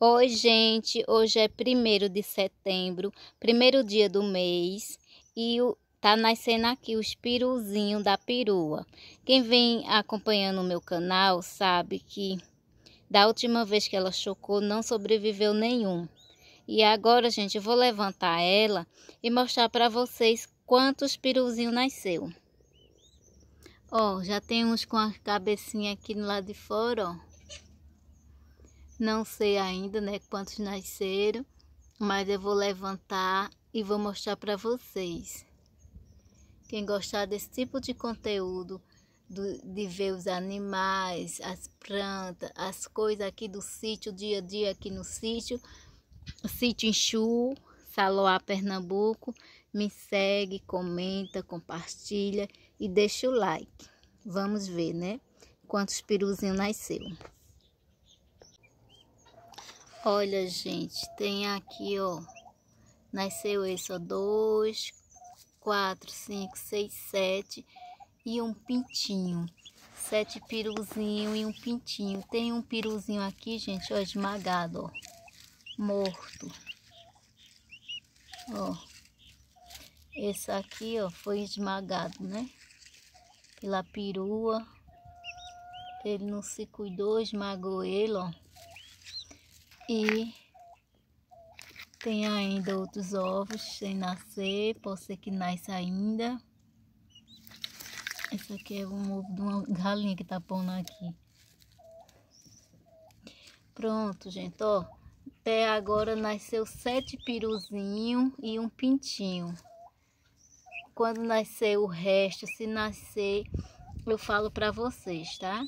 Oi, gente. Hoje é 1 de setembro, primeiro dia do mês, e o, tá nascendo aqui os piruzinhos da perua. Quem vem acompanhando o meu canal sabe que da última vez que ela chocou, não sobreviveu nenhum. E agora, gente, eu vou levantar ela e mostrar para vocês quantos piruzinhos nasceu. Ó, já tem uns com a cabecinha aqui no lado de fora, ó. Não sei ainda, né, quantos nasceram, mas eu vou levantar e vou mostrar para vocês. Quem gostar desse tipo de conteúdo, do, de ver os animais, as plantas, as coisas aqui do sítio, o dia a dia aqui no sítio, sítio Enxu, Saloá, Pernambuco, me segue, comenta, compartilha e deixa o like. Vamos ver, né? Quantos piruzinhos nasceram. Olha, gente, tem aqui, ó. Nasceu esse, ó. Dois, quatro, cinco, seis, sete. E um pintinho. Sete piruzinhos e um pintinho. Tem um piruzinho aqui, gente, ó, esmagado, ó. Morto. Ó. Esse aqui, ó, foi esmagado, né? Pela perua. Ele não se cuidou, esmagou ele, ó. E tem ainda outros ovos sem nascer, pode ser que nasça ainda. Esse aqui é um ovo de uma galinha que tá pondo aqui. Pronto, gente, ó. Até agora nasceu sete piruzinhos e um pintinho. Quando nascer o resto, se nascer, eu falo pra vocês, tá?